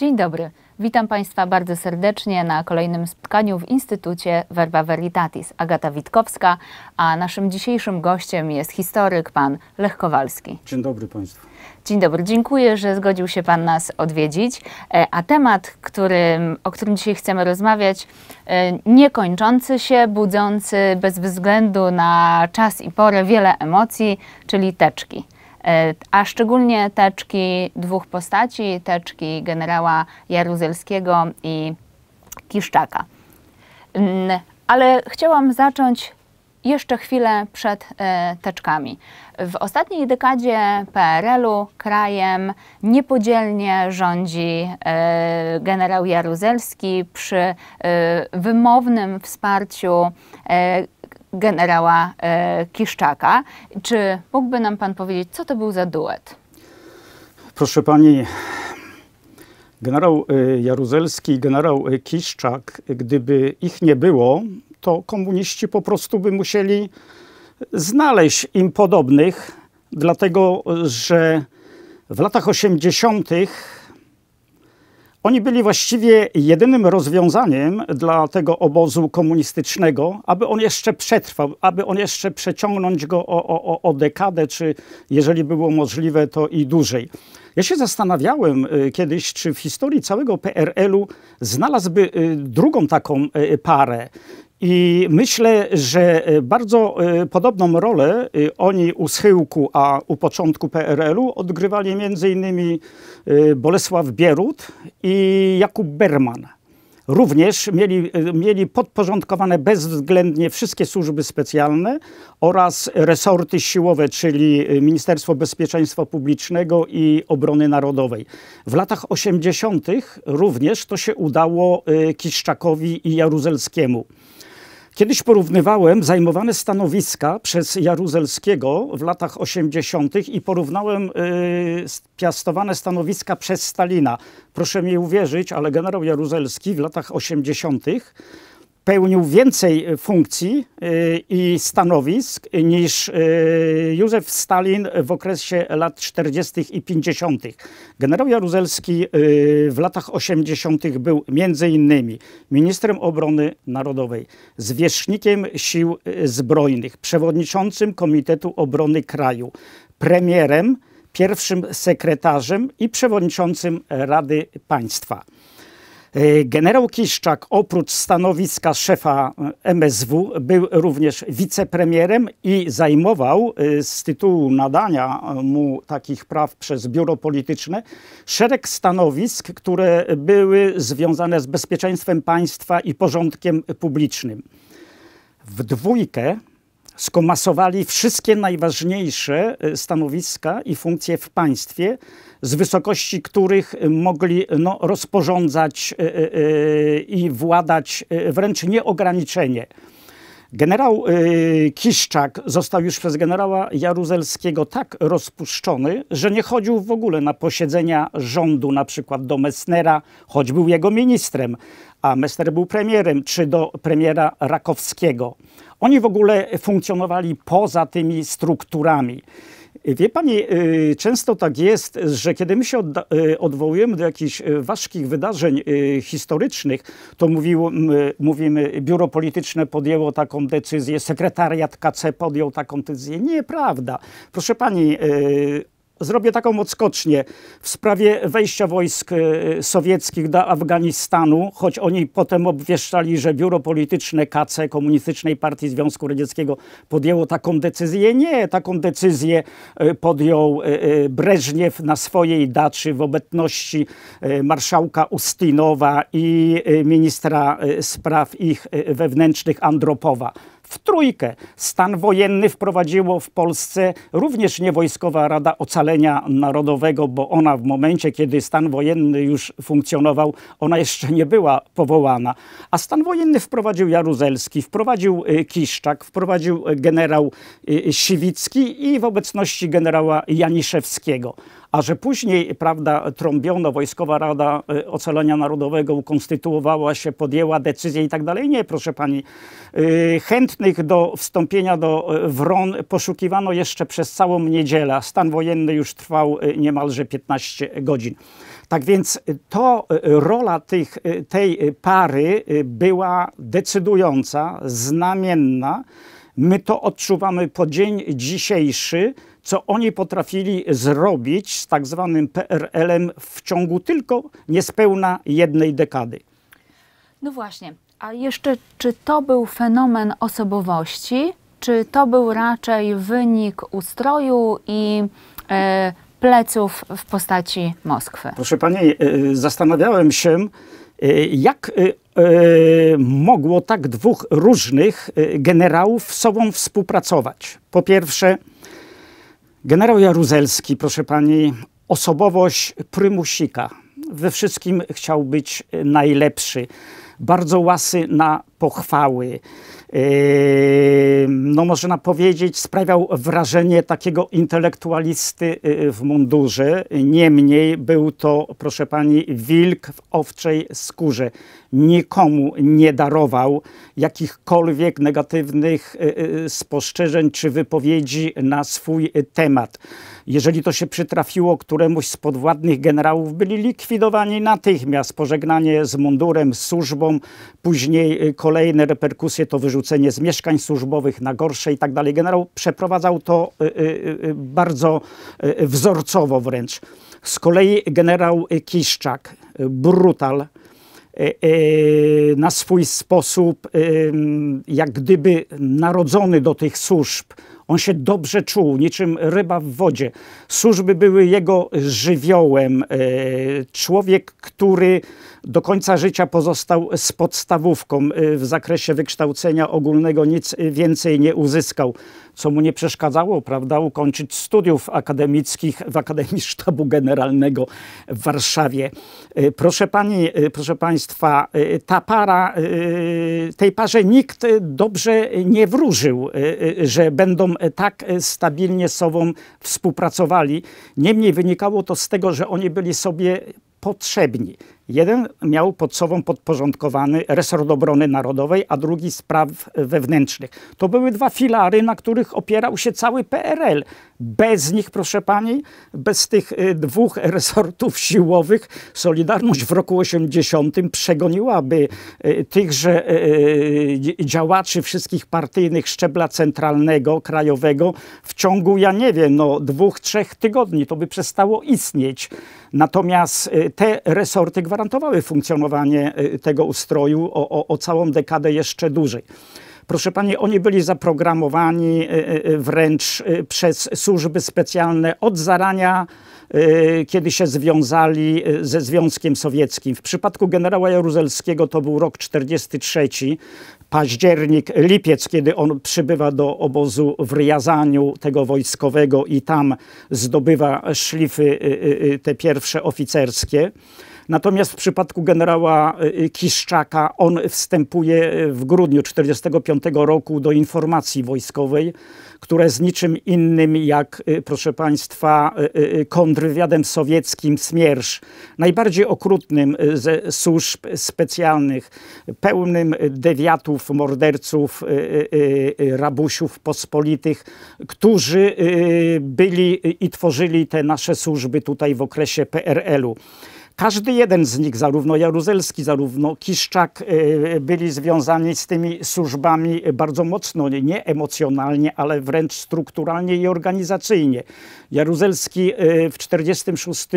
Dzień dobry. Witam Państwa bardzo serdecznie na kolejnym spotkaniu w Instytucie Verba Veritatis. Agata Witkowska, a naszym dzisiejszym gościem jest historyk pan Lech Kowalski. Dzień dobry Państwu. Dzień dobry, dziękuję, że zgodził się Pan nas odwiedzić. E, a temat, którym, o którym dzisiaj chcemy rozmawiać, e, niekończący się, budzący bez względu na czas i porę wiele emocji, czyli teczki. E, a szczególnie teczki dwóch postaci, teczki generała Jaruzelskiego i Kiszczaka. Mm, ale chciałam zacząć jeszcze chwilę przed e, teczkami. W ostatniej dekadzie PRL-u krajem niepodzielnie rządzi e, generał Jaruzelski przy wymownym wsparciu generała e, Kiszczaka. Czy mógłby nam pan powiedzieć, co to był za duet? Proszę pani, generał e, Jaruzelski i generał e, Kiszczak, gdyby ich nie było, to komuniści po prostu by musieli znaleźć im podobnych, dlatego że w latach 80 oni byli właściwie jedynym rozwiązaniem dla tego obozu komunistycznego, aby on jeszcze przetrwał, aby on jeszcze przeciągnąć go o, o, o dekadę, czy jeżeli było możliwe, to i dłużej. Ja się zastanawiałem y, kiedyś, czy w historii całego PRL-u znalazłby y, drugą taką y, parę. I myślę, że e, bardzo e, podobną rolę e, oni u schyłku, a u początku PRL-u odgrywali m.in. Bolesław Bierut i Jakub Berman. Również mieli, mieli podporządkowane bezwzględnie wszystkie służby specjalne oraz resorty siłowe, czyli Ministerstwo Bezpieczeństwa Publicznego i Obrony Narodowej. W latach 80. również to się udało Kiszczakowi i Jaruzelskiemu. Kiedyś porównywałem zajmowane stanowiska przez Jaruzelskiego w latach 80. i porównałem y, piastowane stanowiska przez Stalina. Proszę mi uwierzyć, ale generał Jaruzelski w latach 80 pełnił więcej y, funkcji y, i stanowisk niż y, Józef Stalin w okresie lat 40. i 50. Generał Jaruzelski w latach 80. był między innymi ministrem obrony narodowej, zwierzchnikiem sił zbrojnych, przewodniczącym Komitetu Obrony Kraju, premierem, pierwszym sekretarzem i przewodniczącym Rady Państwa. E, generał Kiszczak oprócz stanowiska szefa e, MSW był również wicepremierem i zajmował e, z tytułu nadania mu takich praw przez biuro polityczne szereg stanowisk, które były związane z bezpieczeństwem państwa i porządkiem publicznym. W dwójkę skomasowali wszystkie najważniejsze y, stanowiska i funkcje w państwie, z wysokości których y, mogli y, no, rozporządzać i władać wręcz nieograniczenie. Generał Kiszczak został już przez generała Jaruzelskiego tak rozpuszczony, że nie chodził w ogóle na posiedzenia rządu, na przykład do Messnera, choć był jego ministrem a Mester był premierem, czy do premiera Rakowskiego. Oni w ogóle funkcjonowali poza tymi strukturami. Wie pani, y, często tak jest, że kiedy my się y, odwołujemy do jakichś y, ważkich wydarzeń historycznych, to mówimy, biuro polityczne podjęło taką decyzję, sekretariat KC podjął taką decyzję. Nieprawda. Proszę pani, zrobię taką odskocznię w sprawie wejścia wojsk y, y, sowieckich do Afganistanu, choć oni potem obwieszczali, że biuro polityczne KC Komunistycznej Partii Związku Radzieckiego podjęło taką decyzję. Nie, taką decyzję y, podjął Breżniew na swojej daczy w obecności marszałka Ustinowa i ministra spraw ich wewnętrznych Andropowa w trójkę. Stan wojenny wprowadziło w Polsce również niewojskowa Rada Ocalenia Narodowego, bo ona w momencie, kiedy stan wojenny już funkcjonował, ona jeszcze nie była powołana. A stan wojenny wprowadził Jaruzelski, wprowadził y, Kiszczak, wprowadził generał y, Siwicki i w obecności generała Janiszewskiego. A że później, prawda, trąbiono, Wojskowa Rada y, Ocalenia Narodowego ukonstytuowała się, podjęła decyzję i tak dalej. Nie, proszę pani. Y, chętnych do wstąpienia do y, WRON poszukiwano jeszcze przez całą niedzielę. Stan wojenny już trwał niemalże 15 godzin. Tak więc to rola tych, tej pary była decydująca, znamienna. My to odczuwamy po dzień dzisiejszy co oni potrafili zrobić z tak zwanym PRL-em w ciągu tylko niespełna jednej dekady. No właśnie, a jeszcze czy to był fenomen osobowości, czy to był raczej wynik ustroju i e, pleców w postaci Moskwy? Proszę pani, e, zastanawiałem się, e, jak e, mogło tak dwóch różnych generałów z sobą współpracować. Po pierwsze, Generał Jaruzelski, proszę pani, osobowość prymusika. We wszystkim chciał być e, najlepszy. Bardzo łasy na pochwały. E, no, można powiedzieć, sprawiał wrażenie takiego intelektualisty e, w mundurze. Niemniej był to, proszę pani, wilk w owczej skórze nikomu nie darował jakichkolwiek negatywnych y, y, spostrzeżeń czy wypowiedzi na swój y, temat. Jeżeli to się przytrafiło któremuś z podwładnych generałów, byli likwidowani natychmiast. Pożegnanie z mundurem, z służbą, później kolejne reperkusje to wyrzucenie z mieszkań służbowych na gorsze i tak dalej. Generał przeprowadzał to bardzo wzorcowo wręcz. Z kolei generał Kiszczak, brutal, E, e, na swój sposób, jak gdyby narodzony do tych służb. On się dobrze czuł, niczym ryba w wodzie. Służby były jego żywiołem. E, człowiek, który do końca życia pozostał z podstawówką w zakresie wykształcenia ogólnego, nic więcej nie uzyskał co mu nie przeszkadzało, prawda, ukończyć studiów akademickich w Akademii Sztabu Generalnego w Warszawie. Y, proszę pani, y, proszę państwa, y, ta para, tej parze nikt dobrze nie wróżył, że będą tak stabilnie z sobą współpracowali. Niemniej wynikało to z tego, że oni byli sobie potrzebni. Jeden miał pod sobą podporządkowany resort obrony narodowej, a drugi spraw wewnętrznych. To były dwa filary, na których opierał się cały PRL. Bez nich, proszę pani, bez tych y, dwóch resortów siłowych, Solidarność w roku 80 przegoniłaby y, tychże y, działaczy wszystkich partyjnych szczebla centralnego, krajowego w ciągu, ja nie wiem, no, dwóch, trzech tygodni. To by przestało istnieć. Natomiast te resorty gwarantują, gwarantowały funkcjonowanie y, tego ustroju o, o, o całą dekadę jeszcze dłużej. Proszę Pani, oni byli zaprogramowani y, y, wręcz przez służby specjalne od zarania, kiedy się związali ze Związkiem Sowieckim. W przypadku generała Jaruzelskiego to był rok 43, październik, lipiec, kiedy on przybywa do obozu w Ryazaniu tego wojskowego i tam zdobywa szlify te pierwsze oficerskie. Natomiast w przypadku generała y, y, Kiszczaka on wstępuje y, w grudniu 1945 roku do informacji wojskowej, które z niczym innym jak, proszę Państwa, kontrwywiadem sowieckim Smierz, najbardziej okrutnym ze służb specjalnych, pełnym dewiatów, morderców, rabusiów pospolitych, którzy byli i tworzyli te nasze służby tutaj w okresie PRL-u. Każdy jeden z nich, zarówno Jaruzelski, zarówno Kiszczak, y, y, byli związani z tymi służbami bardzo mocno, nie emocjonalnie, ale wręcz strukturalnie i organizacyjnie. Jaruzelski y, w 1946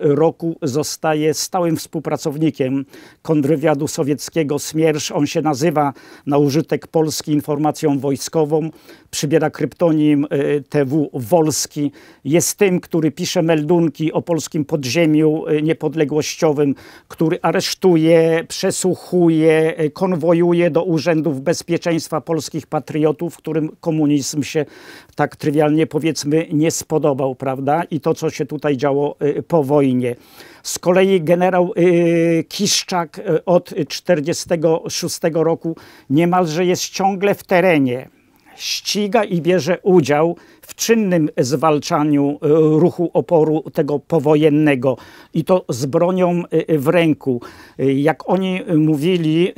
roku zostaje stałym współpracownikiem kontrwywiadu sowieckiego Smiersz. On się nazywa na użytek Polski informacją wojskową, przybiera kryptonim TW Wolski. Jest tym, który pisze meldunki o polskim podziemiu niepodległości odległościowym, który aresztuje, przesłuchuje, e, konwojuje do urzędów bezpieczeństwa polskich patriotów, którym komunizm się tak trywialnie powiedzmy nie spodobał, prawda? I to, co się tutaj działo e, po wojnie. Z kolei generał e, Kiszczak od 1946 roku niemalże jest ciągle w terenie ściga i bierze udział w czynnym zwalczaniu e, ruchu oporu tego powojennego i to z bronią e, w ręku. E, jak oni mówili,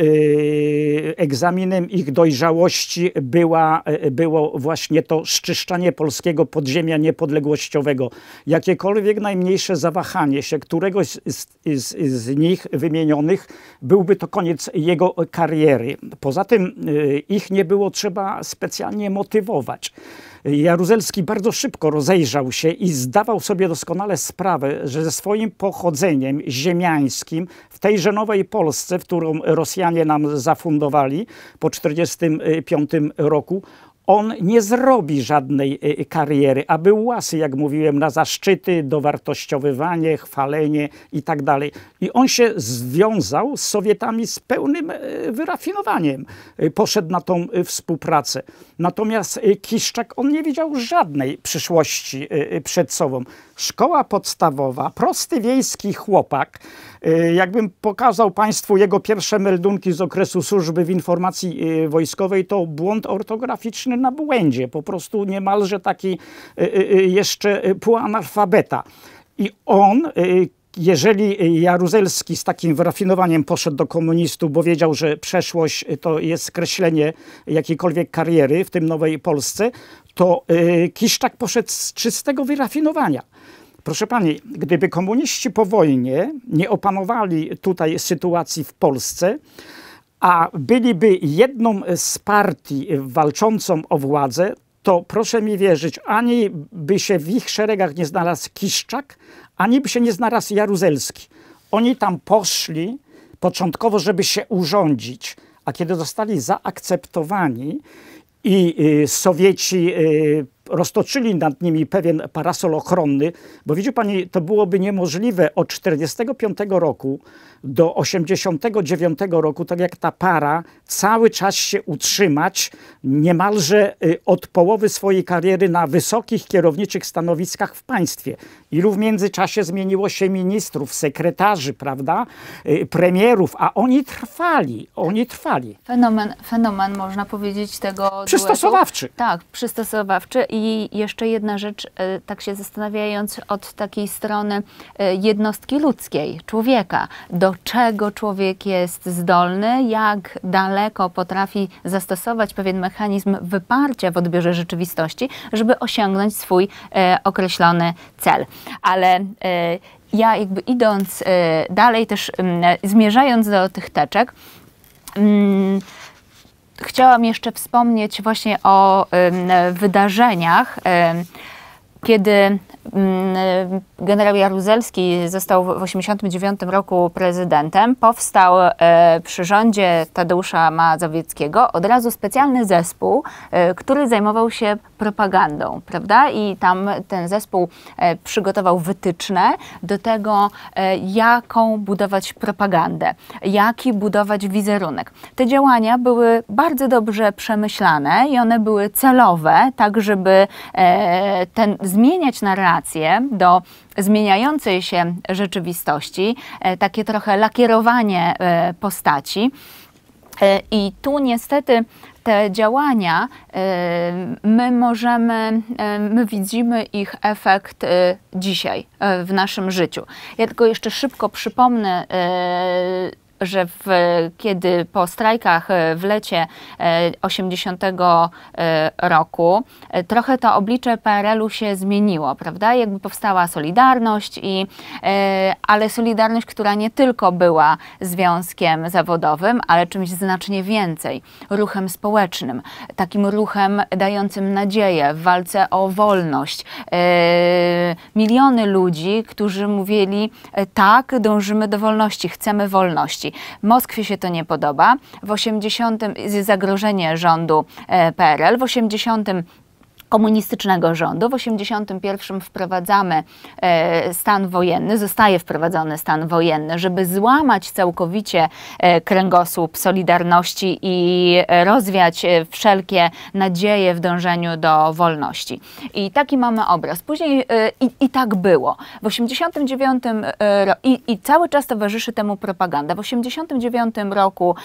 egzaminem ich dojrzałości była, było właśnie to szczyszczanie polskiego podziemia niepodległościowego. Jakiekolwiek najmniejsze zawahanie się któregoś z, z, z nich wymienionych byłby to koniec jego kariery. Poza tym ich nie było trzeba specjalnie motywować. Jaruzelski bardzo szybko rozejrzał się i zdawał sobie doskonale sprawę, że ze swoim pochodzeniem ziemiańskim w tej nowej Polsce, w którą Rosjanie nam zafundowali po 1945 roku, on nie zrobi żadnej y, y, kariery, aby łasy, jak mówiłem, na zaszczyty, dowartościowywanie, chwalenie i tak dalej. I on się związał z Sowietami z pełnym y, wyrafinowaniem. Poszedł na tą współpracę. Natomiast Kiszczak, on nie widział żadnej przyszłości przed sobą. Szkoła podstawowa, prosty wiejski chłopak, Jakbym pokazał Państwu jego pierwsze meldunki z okresu służby w informacji wojskowej, to błąd ortograficzny na błędzie, po prostu niemalże taki y, y, y, jeszcze półanalfabeta. I on jeżeli Jaruzelski z takim wyrafinowaniem poszedł do komunistów, bo wiedział, że przeszłość to jest skreślenie jakiejkolwiek kariery w tym Nowej Polsce, to Kiszczak poszedł z czystego wyrafinowania. Proszę pani, gdyby komuniści po wojnie nie opanowali tutaj sytuacji w Polsce, a byliby jedną z partii walczącą o władzę, to proszę mi wierzyć, ani by się w ich szeregach nie znalazł Kiszczak, ani by się nie znalazł Jaruzelski. Oni tam poszli początkowo, żeby się urządzić, a kiedy zostali zaakceptowani i y, Sowieci y, roztoczyli nad nimi pewien parasol ochronny, bo widzi pani, to byłoby niemożliwe od 45 roku do 89 roku, tak jak ta para, cały czas się utrzymać niemalże y, od połowy swojej kariery na wysokich kierowniczych stanowiskach w państwie. Ilu w międzyczasie zmieniło się ministrów, sekretarzy, prawda, y, premierów, a oni trwali, oni trwali. Fenomen, fenomen można powiedzieć tego Przystosowawczy. Duetu. Tak, przystosowawczy i jeszcze jedna rzecz, e, tak się zastanawiając od takiej strony e, jednostki ludzkiej, człowieka, do czego człowiek jest zdolny, jak daleko potrafi zastosować pewien mechanizm wyparcia w odbiorze rzeczywistości, żeby osiągnąć swój e, określony cel. Ale ja jakby idąc dalej, też mm, zmierzając do tych teczek, mm, chciałam jeszcze wspomnieć właśnie o wydarzeniach kiedy mm, generał Jaruzelski został w 1989 roku prezydentem, powstał e, przy rządzie Tadeusza Mazowieckiego od razu specjalny zespół, e, który zajmował się propagandą, prawda? I tam ten zespół e, przygotował wytyczne do tego, jaką budować propagandę, jaki budować wizerunek. Te działania były bardzo dobrze przemyślane i one były celowe, tak żeby ten zmieniać narrację do zmieniającej się rzeczywistości, e, takie trochę lakierowanie e, postaci. E, I tu niestety te działania, my możemy, my widzimy ich efekt dzisiaj w naszym życiu. Ja tylko jeszcze szybko przypomnę że w, kiedy po strajkach e, w lecie 80 e, e, roku trochę to oblicze PRL-u się zmieniło, prawda? Jakby powstała Solidarność, i, ale Solidarność, która nie tylko była związkiem zawodowym, ale czymś znacznie więcej, ruchem społecznym, takim ruchem dającym nadzieję w walce o wolność. Miliony ludzi, którzy mówili tak, dążymy do wolności, chcemy wolności wolności. Moskwie się to nie podoba. W 80 jest zagrożenie rządu e, PRL w 80 komunistycznego rządu. W 1981 wprowadzamy e, stan wojenny, zostaje wprowadzony stan wojenny, żeby złamać całkowicie e, kręgosłup Solidarności i rozwiać e, wszelkie nadzieje w dążeniu do wolności. I taki mamy obraz. Później i, i tak było. W 89 i, i cały czas towarzyszy temu propaganda. W 89 roku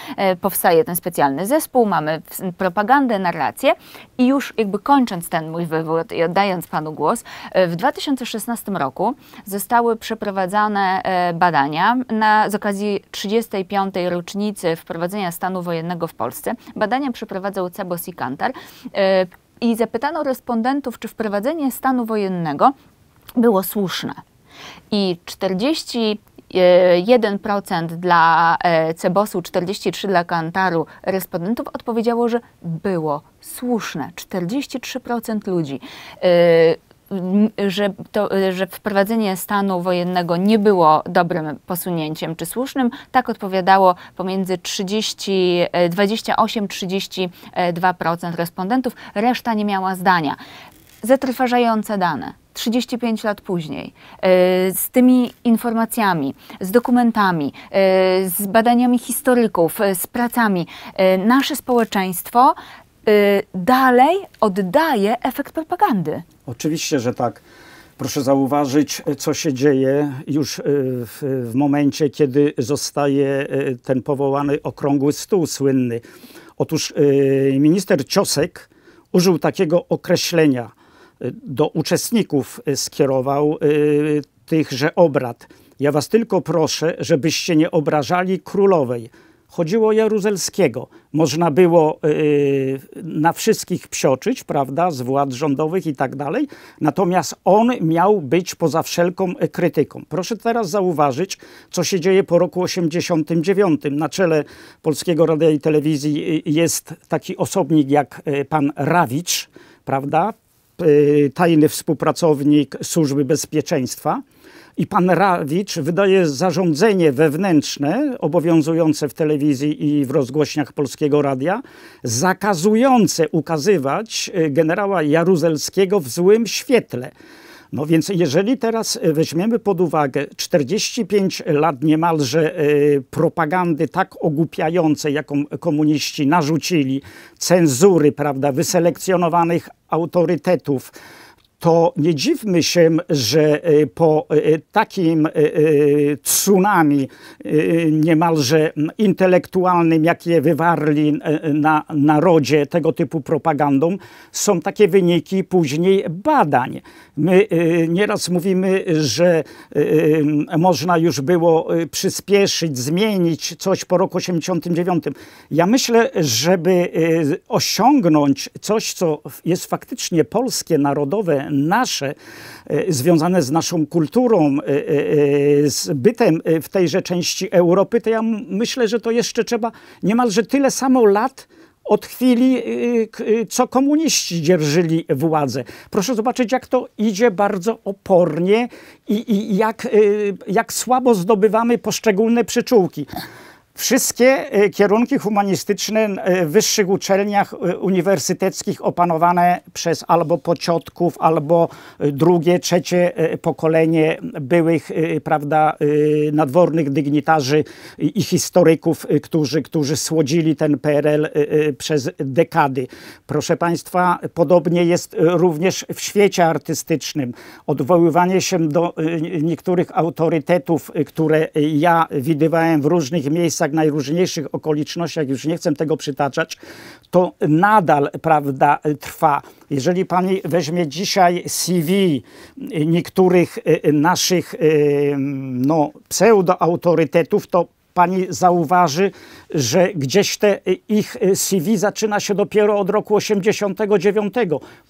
powstaje ten specjalny zespół, mamy propagandę, narrację i już jakby kończąc ten mój wywód i oddając Panu głos, e, w 2016 roku zostały przeprowadzane e, badania na, z okazji 35. rocznicy wprowadzenia stanu wojennego w Polsce. Badania przeprowadzał Cebos i Kantar e, i zapytano respondentów, czy wprowadzenie stanu wojennego było słuszne. I 40 1% dla e, Cebosu, 43% dla Kantaru respondentów odpowiedziało, że było słuszne. 43% ludzi. E, że, to, e, że wprowadzenie stanu wojennego nie było dobrym posunięciem czy słusznym, tak odpowiadało pomiędzy 28-32% respondentów, reszta nie miała zdania. Zatrważające dane. 35 lat później, e, z tymi informacjami, z dokumentami, e, z badaniami historyków, e, z pracami, nasze społeczeństwo dalej oddaje efekt propagandy. Oczywiście, że tak. Proszę zauważyć, co się dzieje już w, w momencie, kiedy zostaje ten powołany okrągły stół słynny. Otóż minister Ciosek użył takiego określenia – do uczestników e, skierował e, tychże obrad. Ja was tylko proszę, żebyście nie obrażali królowej. Chodziło o Jaruzelskiego. Można było e, na wszystkich psioczyć, prawda, z władz rządowych i tak dalej. Natomiast on miał być poza wszelką krytyką. Proszę teraz zauważyć, co się dzieje po roku 89. Na czele Polskiego Radia i Telewizji jest taki osobnik jak pan Rawicz, prawda, Y, tajny współpracownik służby bezpieczeństwa. I pan Rawicz wydaje zarządzenie wewnętrzne obowiązujące w telewizji i w rozgłośniach Polskiego Radia, zakazujące ukazywać y, generała Jaruzelskiego w złym świetle. No więc jeżeli teraz e, weźmiemy pod uwagę 45 lat niemalże e, propagandy tak ogłupiającej, jaką komuniści narzucili, cenzury, prawda, wyselekcjonowanych autorytetów, to nie dziwmy się, że e, po e, e, takim tsunami niemalże intelektualnym, jakie wywarli na narodzie tego typu propagandą, są takie wyniki później badań. My nieraz mówimy, że można już było przyspieszyć, zmienić coś po roku 89. Ja myślę, żeby osiągnąć coś, co jest faktycznie polskie, narodowe, nasze, e, związane z naszą kulturą, e, e, z bytem w tejże części Europy, to ja myślę, że to jeszcze trzeba niemalże tyle samo lat od chwili, co komuniści dzierżyli władzę. Proszę zobaczyć, jak to idzie bardzo opornie i, i jak, jak słabo zdobywamy poszczególne przyczółki. Wszystkie y, kierunki humanistyczne y, w wyższych uczelniach y, uniwersyteckich opanowane przez albo pociotków, albo drugie, trzecie pokolenie byłych prawda, nadwornych dygnitarzy i historyków, którzy, którzy słodzili ten PRL przez dekady. Proszę Państwa, podobnie jest również w świecie artystycznym. Odwoływanie się do niektórych autorytetów, które ja widywałem w różnych miejscach, tak najróżniejszych okolicznościach, już nie chcę tego przytaczać, to nadal, prawda, trwa. Jeżeli pani weźmie dzisiaj CV niektórych y, y, naszych y, no, pseudoautorytetów, to pani zauważy, że gdzieś te ich CV zaczyna się dopiero od roku 89.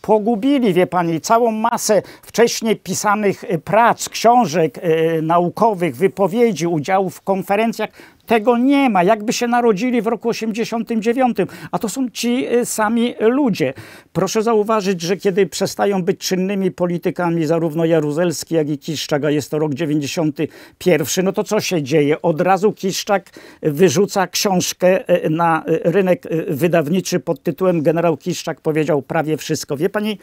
Pogubili, wie pani, całą masę wcześniej pisanych prac, książek naukowych, wypowiedzi, udziałów w konferencjach. Tego nie ma. Jakby się narodzili w roku 89, a to są ci y, sami ludzie. Proszę zauważyć, że kiedy przestają być czynnymi politykami zarówno Jaruzelski, jak i a jest to rok 91, no to co się dzieje? Od razu Kiszczak wyrzuca książkę y, na y, rynek wydawniczy pod tytułem Generał Kiszczak powiedział prawie wszystko. Wie pani,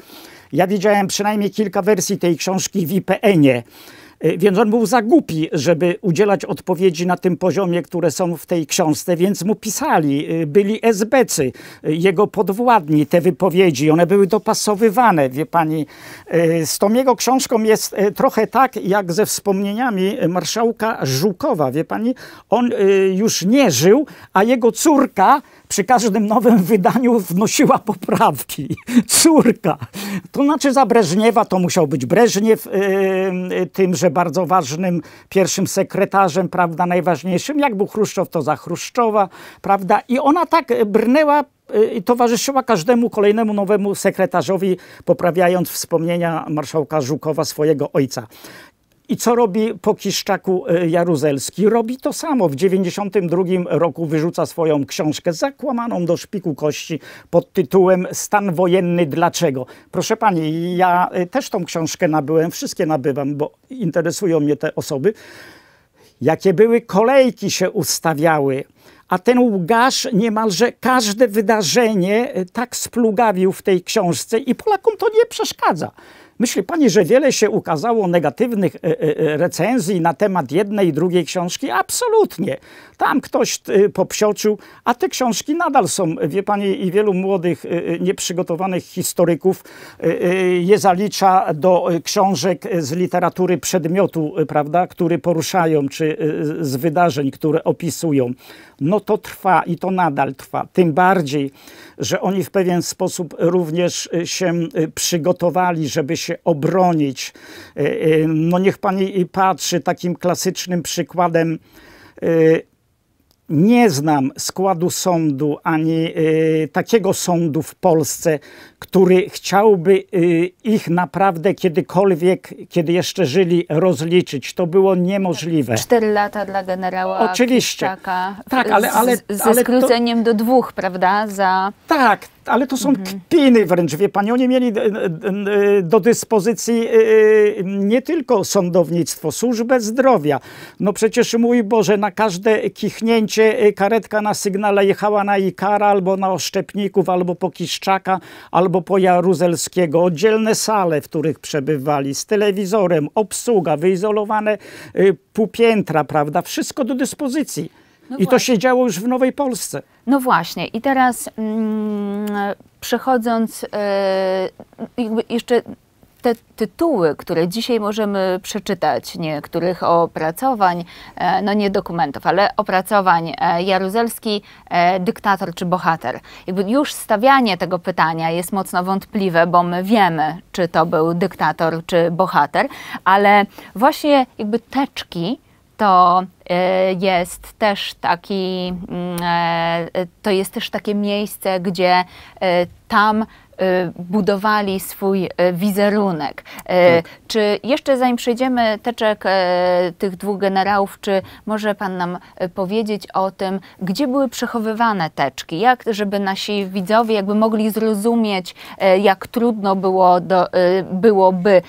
ja widziałem przynajmniej kilka wersji tej książki w IPN-ie. E, więc on był za głupi, żeby udzielać odpowiedzi na tym poziomie, które są w tej książce, więc mu pisali, e, byli esbecy, e, jego podwładni, te wypowiedzi, one były dopasowywane, wie pani. Z tą jego książką jest trochę tak, jak ze wspomnieniami marszałka Żukowa, wie pani. On już nie żył, a jego córka przy każdym nowym wydaniu wnosiła poprawki. Córka. To znaczy za Breżniewa to musiał być Breżniew, yy, tymże bardzo ważnym pierwszym sekretarzem, prawda, najważniejszym. Jak był Chruszczow, to za Chruszczowa, prawda. I ona tak brnęła y, i towarzyszyła każdemu kolejnemu nowemu sekretarzowi, poprawiając wspomnienia marszałka Żukowa, swojego ojca. I co robi po Kiszczaku e, Jaruzelski? Robi to samo. W 1992 roku wyrzuca swoją książkę zakłamaną do szpiku kości pod tytułem Stan wojenny dlaczego? Proszę pani, ja e, też tą książkę nabyłem, wszystkie nabywam, bo interesują mnie te osoby. Jakie były kolejki się ustawiały. A ten łgarz niemalże każde wydarzenie e, tak splugawił w tej książce i Polakom to nie przeszkadza. Myśli pani, że wiele się ukazało negatywnych e, e, e, recenzji na temat jednej i drugiej książki? Absolutnie. Tam ktoś popsioczył, a te książki nadal są, wie pani, i wielu młodych, nieprzygotowanych historyków je zalicza do książek z literatury przedmiotu, prawda, który poruszają, czy z wydarzeń, które opisują. No to trwa i to nadal trwa. Tym bardziej że oni w pewien sposób również e, się e, przygotowali, żeby się obronić. E, no niech pani patrzy takim klasycznym przykładem nie znam składu sądu ani y, takiego sądu w Polsce, który chciałby y, ich naprawdę kiedykolwiek, kiedy jeszcze żyli, rozliczyć. To było niemożliwe. Tak, cztery lata dla generała Oczywiście. Kiszczaka. Tak, ale, ale, ale, z, ze skróceniem to... do dwóch, prawda? Za... Tak, ale to są mhm. kpiny wręcz, wie pani. Oni mieli e, e, e, do dyspozycji nie tylko sądownictwo, służbę zdrowia. No przecież mój Boże, na każde kichnięcie karetka na sygnale jechała na Ikara albo na Oszczepników, albo po Kiszczaka, albo po Jaruzelskiego. Oddzielne sale, w których przebywali, z telewizorem, obsługa, wyizolowane półpiętra, prawda? Wszystko do dyspozycji. No I to się działo już w Nowej Polsce. No właśnie. I teraz mm, przechodząc yy, jeszcze te tytuły, które dzisiaj możemy przeczytać, niektórych opracowań, e, no nie dokumentów, ale opracowań e, Jaruzelski, dyktator czy bohater. Jakby już stawianie tego pytania jest mocno wątpliwe, bo my wiemy, czy to był dyktator czy bohater, ale właśnie jakby teczki to e, jest też taki, mm, e, e, to jest też takie miejsce, gdzie tam budowali swój wizerunek. Tak. Czy jeszcze zanim przejdziemy teczek tych dwóch generałów, czy może Pan nam powiedzieć o tym, gdzie były przechowywane teczki, jak, żeby nasi widzowie jakby mogli zrozumieć, jak trudno było, do, byłoby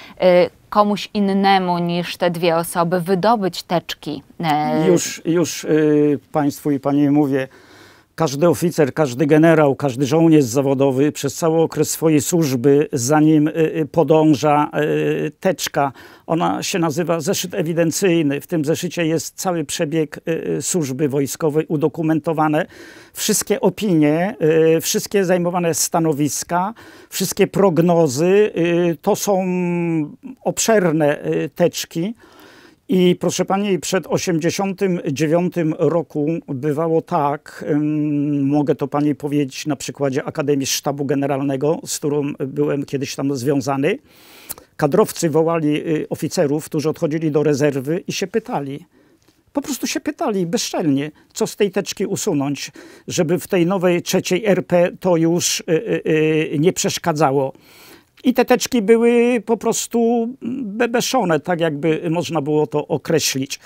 komuś innemu niż te dwie osoby wydobyć teczki. E, już, już y, Państwu i Pani mówię, każdy oficer, każdy generał, każdy żołnierz zawodowy przez cały okres swojej służby, zanim y, y, podąża y, teczka, ona się nazywa zeszyt ewidencyjny. W tym zeszycie jest cały przebieg służby wojskowej udokumentowane, wszystkie opinie, wszystkie zajmowane stanowiska, wszystkie prognozy. To są obszerne y, teczki. I proszę pani, przed 89 roku bywało tak, mogę to pani powiedzieć na przykładzie Akademii Sztabu Generalnego, z którą byłem kiedyś tam związany. Kadrowcy wołali y, oficerów, którzy odchodzili do rezerwy i się pytali. Po prostu się pytali bezczelnie, co z tej teczki usunąć, żeby w tej nowej trzeciej RP to już y, nie przeszkadzało. I te teczki były po prostu bebeszone, tak jakby można było to określić.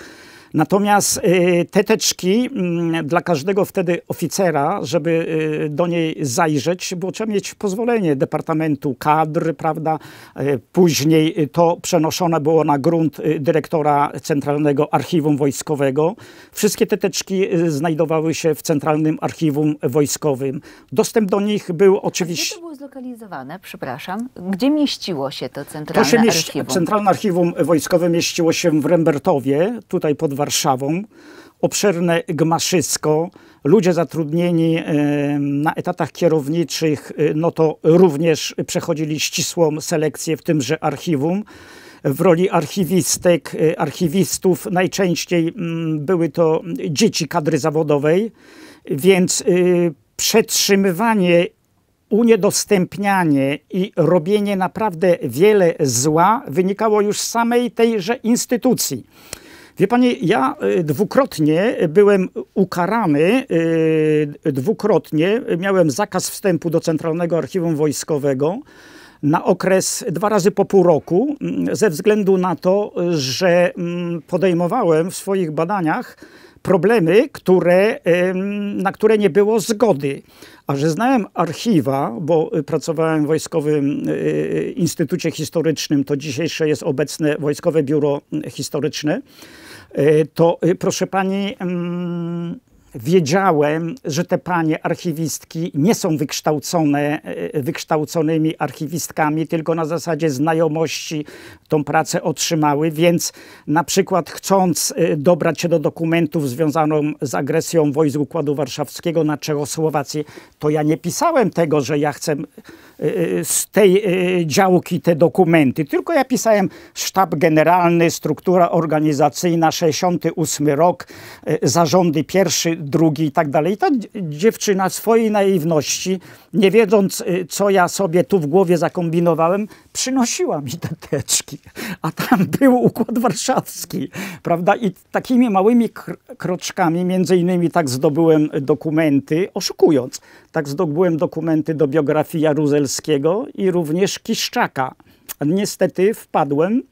Natomiast y, te teczki mm, dla każdego wtedy oficera, żeby y, do niej zajrzeć, było trzeba mieć pozwolenie Departamentu Kadr, prawda? Y, później to przenoszone było na grunt dyrektora Centralnego Archiwum Wojskowego. Wszystkie te teczki znajdowały się w Centralnym Archiwum Wojskowym. Dostęp do nich był oczywiście... gdzie to było zlokalizowane, przepraszam? Gdzie mieściło się to Centralne to się mieści... Archiwum? Centralne Archiwum Wojskowe mieściło się w Rembertowie, tutaj pod Warszawą, obszerne gmaszysko, ludzie zatrudnieni e, na etatach kierowniczych, e, no to również przechodzili ścisłą selekcję w tymże archiwum. W roli archiwistek, e, archiwistów najczęściej mm, były to dzieci kadry zawodowej, więc przetrzymywanie uniedostępnianie i robienie naprawdę wiele zła wynikało już z samej tejże instytucji. Wie panie, ja y, dwukrotnie byłem ukarany, y, dwukrotnie miałem zakaz wstępu do Centralnego Archiwum Wojskowego na okres dwa razy po pół roku, mm, ze względu na to, że mm, podejmowałem w swoich badaniach problemy, które, na które nie było zgody. A że znałem archiwa, bo y, pracowałem w Wojskowym Instytucie Historycznym, to dzisiejsze jest obecne Wojskowe Biuro Historyczne, E, to e, proszę pani. Mm, wiedziałem, że te panie archiwistki nie są wykształcone, e, wykształconymi archiwistkami, tylko na zasadzie znajomości tą pracę otrzymały, więc na przykład chcąc e, dobrać się do dokumentów związanych z agresją wojsk Układu Warszawskiego na Czechosłowację, to ja nie pisałem tego, że ja chcę e, z tej działki te dokumenty, tylko ja pisałem sztab generalny, struktura organizacyjna, 68 rok, zarządy pierwszy, drugi i tak dalej. I ta dziewczyna swojej naiwności, nie wiedząc, y, co ja sobie tu w głowie zakombinowałem, przynosiła mi te teczki. A tam był Układ Warszawski, prawda? I takimi małymi kroczkami, między innymi tak zdobyłem dokumenty, oszukując, tak zdobyłem dokumenty do biografii Jaruzelskiego i również Kiszczaka. Niestety wpadłem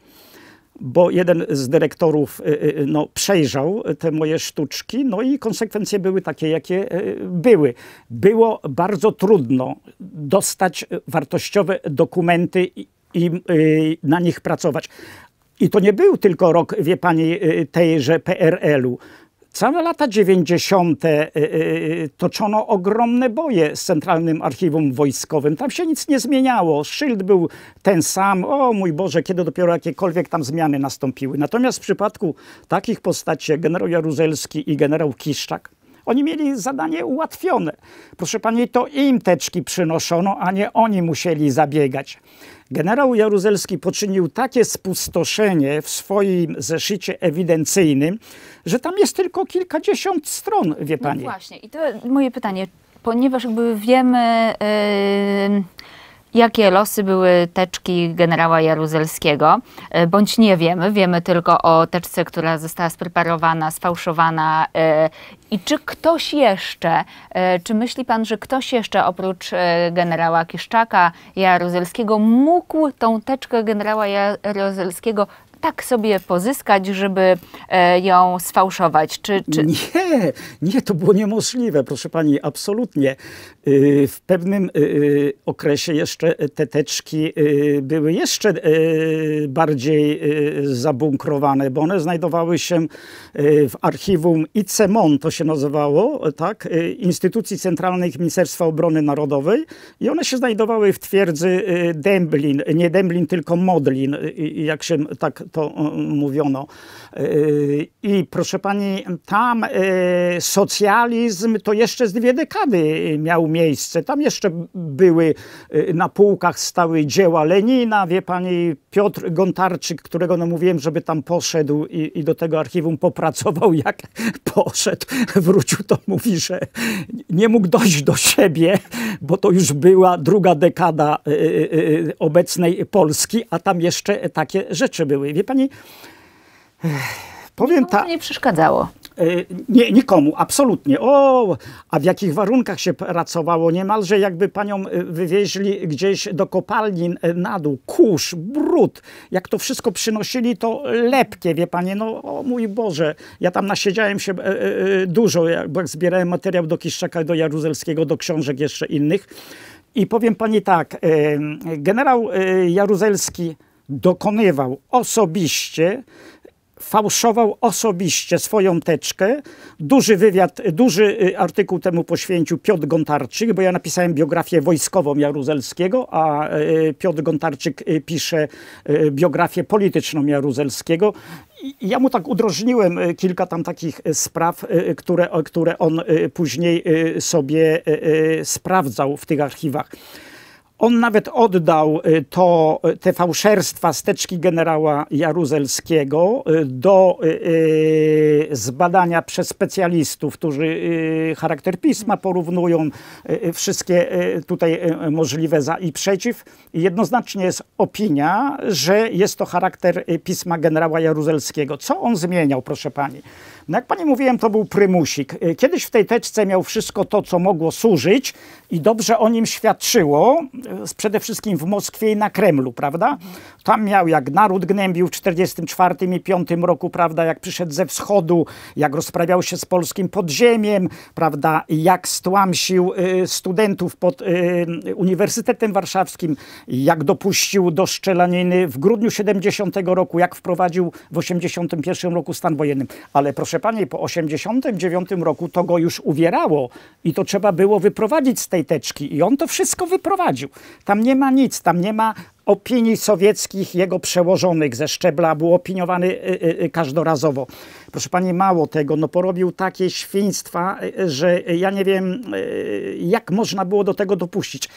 bo jeden z dyrektorów y, y, y, no, przejrzał te moje sztuczki, no i konsekwencje były takie, jakie były. Było bardzo trudno dostać wartościowe dokumenty i, i na nich pracować. I to nie był tylko rok, wie pani, tejże PRL-u. Całe lata 90. E, e, e, toczono ogromne boje z Centralnym Archiwum Wojskowym. Tam się nic nie zmieniało. Szyld był ten sam. O mój Boże, kiedy dopiero jakiekolwiek tam zmiany nastąpiły. Natomiast w przypadku takich postaci jak generał Jaruzelski i generał Kiszczak, oni mieli zadanie ułatwione. Proszę pani, to im teczki przynoszono, a nie oni musieli zabiegać. Generał Jaruzelski poczynił takie spustoszenie w swoim zeszycie ewidencyjnym, że tam jest tylko kilkadziesiąt stron, wie no pani. No właśnie, i to moje pytanie, ponieważ jakby wiemy. Yy Jakie losy były teczki generała Jaruzelskiego? E, bądź nie wiemy, wiemy tylko o teczce, która została spreparowana, sfałszowana. E, I czy ktoś jeszcze, e, czy myśli pan, że ktoś jeszcze oprócz generała Kiszczaka, Jaruzelskiego mógł tą teczkę generała Jaruzelskiego tak sobie pozyskać, żeby ją sfałszować? Czy, czy... Nie, nie, to było niemożliwe, proszę pani, absolutnie. Y, w pewnym y, y, okresie jeszcze te teczki były jeszcze bardziej zabunkrowane, bo one znajdowały się w archiwum ICEMON, to się nazywało, tak, Instytucji Centralnych Ministerstwa Obrony Narodowej i one się znajdowały w twierdzy Dęblin, nie Dęblin, tylko Modlin, jak się tak to mówiono. I proszę pani, tam socjalizm to jeszcze z dwie dekady miał miejsce. Tam jeszcze były y, na półkach stały dzieła Lenina, wie pani Piotr Gontarczyk, którego no mówiłem, żeby tam poszedł i, i do tego archiwum popracował, jak poszedł, wrócił, to mówi, że nie mógł dojść do siebie, bo to już była druga dekada y, y, obecnej Polski, a tam jeszcze takie rzeczy były. Wie pani, powiem tak. Nie przeszkadzało. E, nie, nikomu, absolutnie. O, a w jakich warunkach się pracowało? Niemalże jakby panią e, wywieźli gdzieś do kopalni e, na dół. Kurz, brud. Jak to wszystko przynosili, to lepkie, wie panie. No, o mój Boże. Ja tam nasiedziałem się dużo, jak zbierałem materiał do Kiszczaka, do Jaruzelskiego, do książek jeszcze innych. I powiem pani tak, generał Jaruzelski dokonywał osobiście fałszował osobiście swoją teczkę. Duży wywiad, duży y, artykuł temu poświęcił Piotr Gontarczyk, bo ja napisałem biografię wojskową Jaruzelskiego, a y, Piotr Gontarczyk y, pisze biografię polityczną Jaruzelskiego. ja mu tak udrożniłem kilka tam takich spraw, które, które on później sobie sprawdzał w tych archiwach. On nawet oddał y, to, y, te fałszerstwa steczki generała Jaruzelskiego y, do zbadania przez specjalistów, którzy charakter pisma porównują, wszystkie tutaj możliwe za i przeciw. Jednoznacznie jest opinia, że jest to charakter pisma generała Jaruzelskiego. Co on zmieniał, proszę pani? No jak pani mówiłem, to był prymusik. Kiedyś w tej teczce miał wszystko to, co mogło służyć i dobrze o nim świadczyło, przede wszystkim w Moskwie i na Kremlu, prawda? Tam miał, jak naród gnębił w 1944 i 5 roku, prawda, jak przyszedł ze wschodu, jak rozprawiał się z polskim podziemiem, prawda, jak stłamsił y, studentów pod y, Uniwersytetem Warszawskim, jak dopuścił do szczelaniny w grudniu 70 roku, jak wprowadził w 81 roku stan wojenny. Ale proszę pani, po 89 roku to go już uwierało i to trzeba było wyprowadzić z tej teczki i on to wszystko wyprowadził. Tam nie ma nic, tam nie ma opinii sowieckich jego przełożonych ze szczebla, był opiniowany y, y, y, każdorazowo. Proszę pani, mało tego, no porobił takie świństwa, że ja nie wiem, jak można było do tego dopuścić.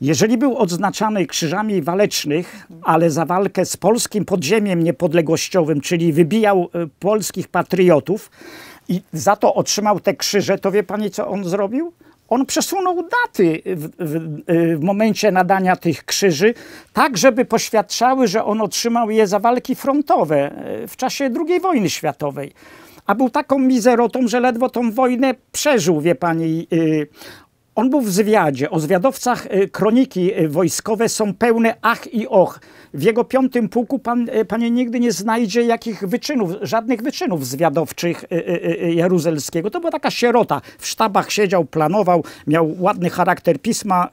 Jeżeli był odznaczany krzyżami walecznych, ale za walkę z polskim podziemiem niepodległościowym, czyli wybijał polskich patriotów i za to otrzymał te krzyże, to wie pani, co on zrobił? on przesunął daty w, w, y, w, momencie nadania tych krzyży, tak żeby poświadczały, że on otrzymał je za walki frontowe y, w czasie II wojny światowej. A był taką mizerotą, że ledwo tą wojnę przeżył, wie pani, y, on był w zwiadzie. O zwiadowcach y, kroniki y, wojskowe są pełne ach i och. W jego piątym pułku pan, y, panie nigdy nie znajdzie jakich wyczynów, żadnych wyczynów zwiadowczych jaruzelskiego. To była taka sierota. W sztabach siedział, planował, miał ładny charakter pisma,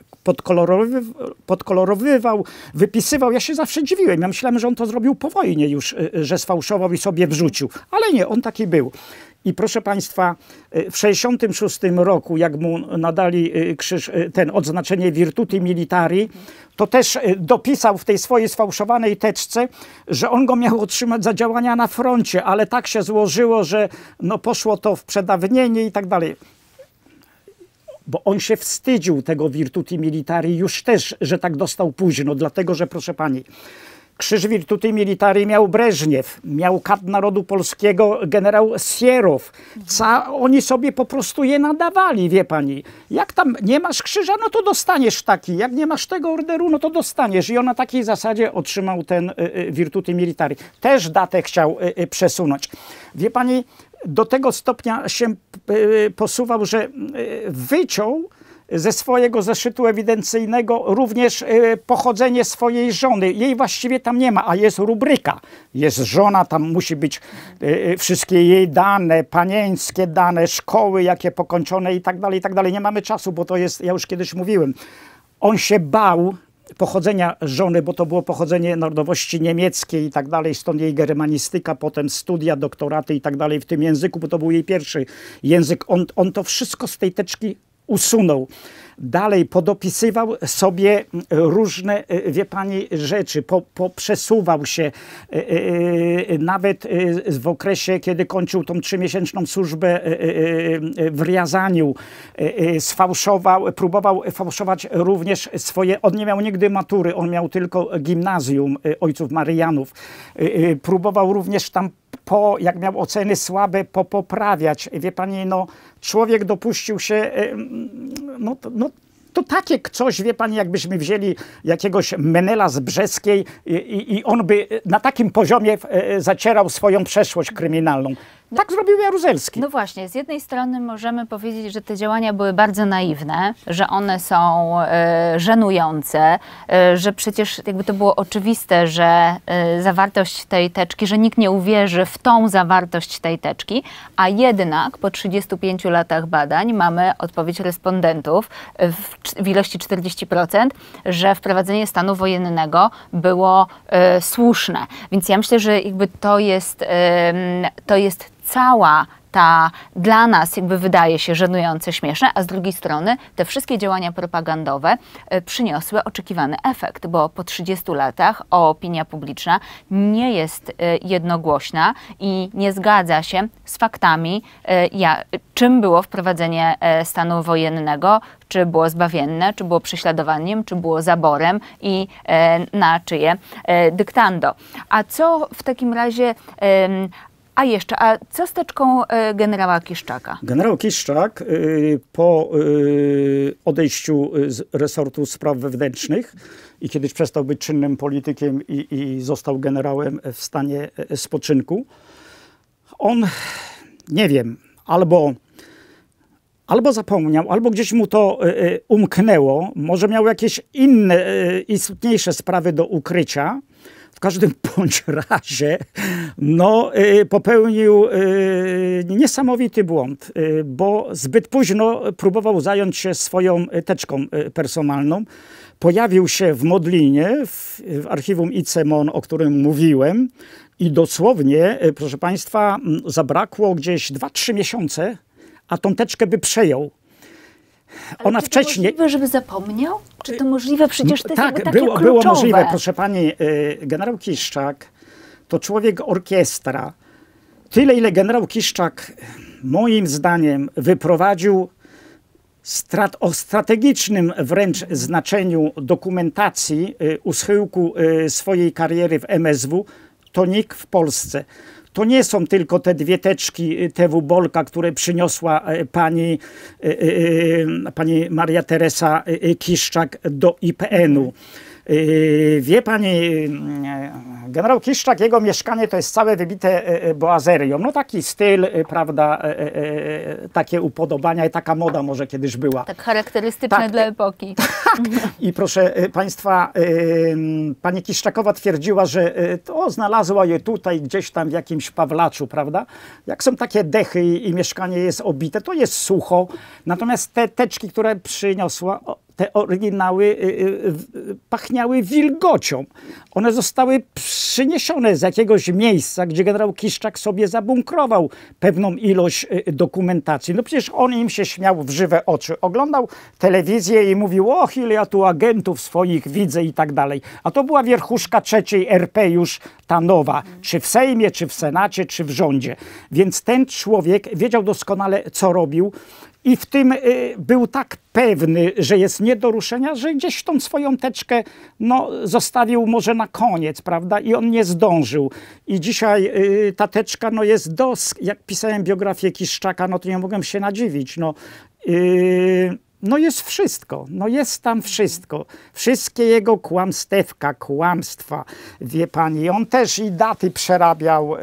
podkolorowywał, wypisywał. Ja się zawsze dziwiłem. Ja myślałem, że on to zrobił po wojnie już, że sfałszował i sobie wrzucił. Ale nie, on taki był. I proszę Państwa, y, w 66 roku, jak mu nadali y, krzyż, y, ten odznaczenie Virtuti Militari, to też dopisał w tej swojej sfałszowanej teczce, że on go miał otrzymać za działania na froncie, ale tak się złożyło, że no poszło to w przedawnienie i tak dalej bo on się wstydził tego virtuti militari już też, że tak dostał późno, dlatego że proszę pani, Krzyż Virtuti Militari miał Breżniew, miał kad narodu polskiego generał Sierow. Ca oni sobie po prostu je nadawali, wie pani. Jak tam nie masz krzyża, no to dostaniesz taki. Jak nie masz tego orderu, no to dostaniesz. I on na takiej zasadzie otrzymał ten Wirtuty y, Virtuti y, Militari. Też datę chciał y, y, przesunąć. Wie pani, do tego stopnia się posuwał, że wyciął ze swojego zeszytu ewidencyjnego również y, pochodzenie swojej żony. Jej właściwie tam nie ma, a jest rubryka. Jest żona, tam musi być y, y, wszystkie jej dane, panieńskie dane, szkoły, jakie pokończone i tak dalej, i tak dalej. Nie mamy czasu, bo to jest, ja już kiedyś mówiłem, on się bał pochodzenia żony, bo to było pochodzenie narodowości niemieckiej i tak dalej, stąd jej germanistyka, potem studia, doktoraty i tak dalej w tym języku, bo to był jej pierwszy język. On, on to wszystko z tej teczki usunął. Dalej podopisywał sobie różne, e, wie pani, rzeczy, poprzesuwał się e, e, nawet w okresie, kiedy kończył tą trzymiesięczną służbę w Riazaniu, sfałszował, próbował fałszować również swoje, on nie miał nigdy matury, on miał tylko gimnazjum ojców Marianów. Próbował również tam po, jak miał oceny słabe, po poprawiać. Wie pani, no, człowiek dopuścił się, e, no, no to takie coś, wie pani, jakbyśmy wzięli jakiegoś Menela z Brzeskiej i, i, i on by na takim poziomie e, e, zacierał swoją przeszłość kryminalną. No. tak zrobił Jaruzelski. No właśnie, z jednej strony możemy powiedzieć, że te działania były bardzo naiwne, że one są y, żenujące, y, że przecież jakby to było oczywiste, że y, zawartość tej teczki, że nikt nie uwierzy w tą zawartość tej teczki, a jednak po 35 latach badań mamy odpowiedź respondentów w, w ilości 40%, że wprowadzenie stanu wojennego było słuszne. Więc ja myślę, że jakby to jest, to jest cała ta dla nas jakby wydaje się żenujące, śmieszne, a z drugiej strony te wszystkie działania propagandowe e, przyniosły oczekiwany efekt, bo po 30 latach opinia publiczna nie jest e, jednogłośna i nie zgadza się z faktami, e, czym było wprowadzenie stanu wojennego, czy było zbawienne, czy było prześladowaniem, czy było zaborem i na czyje dyktando. A co w takim razie a jeszcze, a co z teczką e, generała Kiszczaka? Generał Kiszczak e, po e, odejściu z resortu spraw wewnętrznych i kiedyś przestał być czynnym politykiem i, i został generałem w stanie spoczynku, on, nie wiem, albo albo zapomniał, albo gdzieś mu to umknęło, może miał jakieś inne, istotniejsze sprawy do ukrycia każdym bądź razie no, y, popełnił y, niesamowity błąd, y, bo zbyt późno próbował zająć się swoją teczką personalną. Pojawił się w Modlinie, w, w archiwum ICEMON, o którym mówiłem, i dosłownie, proszę Państwa, zabrakło gdzieś 2-3 miesiące, a tą teczkę by przejął ale Ona czy to wcześniej. możliwe, żeby zapomniał? Czy to y, możliwe? Przecież no to jest tak, takie było, było możliwe. Proszę pani, y, generał Kiszczak to człowiek orkiestra. Tyle, ile generał Kiszczak y, moim zdaniem wyprowadził strat, o strategicznym wręcz mhm. znaczeniu dokumentacji u schyłku swojej kariery w MSW, to nikt w Polsce to nie są tylko te dwie teczki y, TW Bolka, które przyniosła e, pani, e, e, pani Maria Teresa Kiszczak do IPN-u. Y, wie pani, y, generał Kiszczak, jego mieszkanie to jest całe wybite y, boazerią. No taki styl, prawda, takie upodobania i taka moda może kiedyś była. Tak charakterystyczne tak. dla epoki. Tak. I proszę państwa, pani Kiszczakowa twierdziła, że to znalazła je tutaj gdzieś tam w jakimś Pawlaczu, prawda? Jak są takie dechy i mieszkanie jest obite, to jest sucho. Natomiast te teczki, które przyniosła, te oryginały y, y, pachniały wilgocią. One zostały przyniesione z jakiegoś miejsca, gdzie generał Kiszczak sobie zabunkrował pewną ilość y, dokumentacji. No przecież on im się śmiał w żywe oczy. Oglądał telewizję i mówił, och, ile ja tu agentów swoich widzę i tak dalej. A to była wierchuszka trzeciej RP już ta nowa, czy w Sejmie, czy w Senacie, czy w rządzie. Więc ten człowiek wiedział doskonale, co robił i w tym y, był tak pewny, że jest nie do ruszenia, że gdzieś tą swoją teczkę no, zostawił może na koniec, prawda? I on nie zdążył. I dzisiaj y, ta teczka no, jest do... Jak pisałem biografię Kiszczaka, no to nie mogłem się nadziwić. No, y, no jest wszystko, no jest tam wszystko. Wszystkie jego kłamstewka, kłamstwa, wie pani. On też i daty przerabiał,